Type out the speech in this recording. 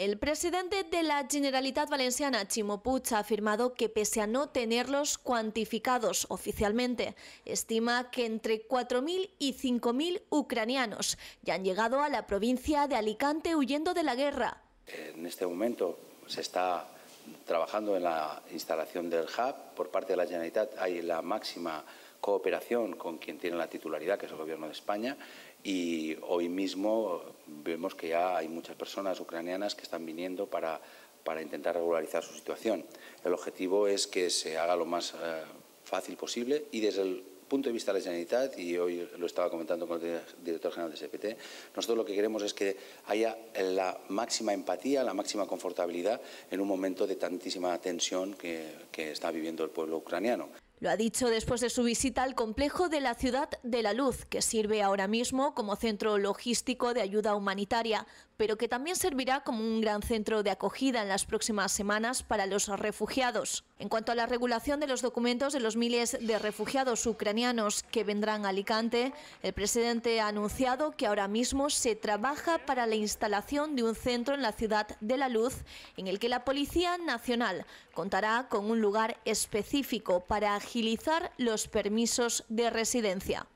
El presidente de la Generalitat Valenciana, Chimo Puig, ha afirmado que pese a no tenerlos cuantificados oficialmente, estima que entre 4.000 y 5.000 ucranianos ya han llegado a la provincia de Alicante huyendo de la guerra. En este momento se está trabajando en la instalación del hub. Por parte de la Generalitat hay la máxima cooperación con quien tiene la titularidad, que es el Gobierno de España, y hoy mismo vemos que ya hay muchas personas ucranianas que están viniendo para, intentar regularizar su situación. El objetivo es que se haga lo más eh, fácil posible y desde el punto de vista de la Generalitat, y hoy lo estaba comentando con el director general de SPT, nosotros lo que queremos es que haya la máxima empatía, la máxima confortabilidad en un momento de tantísima tensión que está viviendo el pueblo ucraniano. Lo ha dicho después de su visita al complejo de la Ciudad de la Luz, que sirve ahora mismo como centro logístico de ayuda humanitaria, pero que también servirá como un gran centro de acogida en las próximas semanas para los refugiados. En cuanto a la regulación de los documentos de los miles de refugiados ucranianos que vendrán a Alicante, el presidente ha anunciado que ahora mismo se trabaja para la instalación de un centro en la ciudad de la Luz, en el que la Policía Nacional contará con un lugar específico para agilizar los permisos de residencia.